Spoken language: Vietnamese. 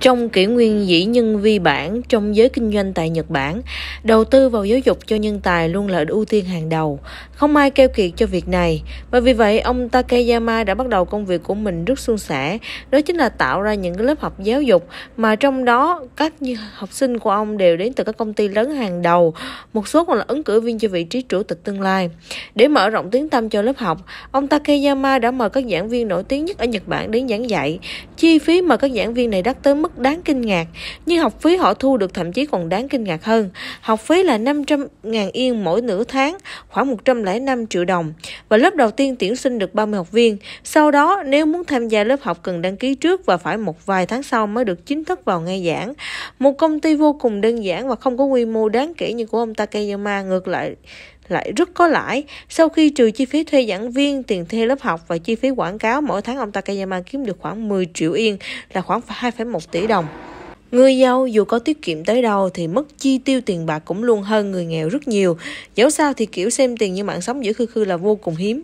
Trong kỷ nguyên dĩ nhân vi bản trong giới kinh doanh tại Nhật Bản, đầu tư vào giáo dục cho nhân tài luôn là ưu tiên hàng đầu. Không ai keo kiệt cho việc này, và vì vậy ông Takeyama đã bắt đầu công việc của mình rất suôn sẻ, đó chính là tạo ra những lớp học giáo dục mà trong đó các học sinh của ông đều đến từ các công ty lớn hàng đầu, một số còn là ứng cử viên cho vị trí chủ tịch tương lai. Để mở rộng tiếng tăm cho lớp học, ông Takeyama đã mời các giảng viên nổi tiếng nhất ở Nhật Bản đến giảng dạy. Chi phí mà các giảng viên này đắt tới mức mức đáng kinh ngạc, nhưng học phí họ thu được thậm chí còn đáng kinh ngạc hơn. Học phí là 500.000 yên mỗi nửa tháng, khoảng 105 triệu đồng. Và lớp đầu tiên tuyển sinh được 30 học viên. Sau đó, nếu muốn tham gia lớp học cần đăng ký trước và phải một vài tháng sau mới được chính thức vào nghe giảng. Một công ty vô cùng đơn giản và không có quy mô đáng kể như của ông Takeyama ngược lại lại rất có lãi. Sau khi trừ chi phí thuê giảng viên, tiền thuê lớp học và chi phí quảng cáo, mỗi tháng ông Takayama kiếm được khoảng 10 triệu yên là khoảng 2,1 tỷ đồng. Người giàu dù có tiết kiệm tới đâu thì mất chi tiêu tiền bạc cũng luôn hơn người nghèo rất nhiều. Dẫu sao thì kiểu xem tiền như mạng sống giữa khư khư là vô cùng hiếm.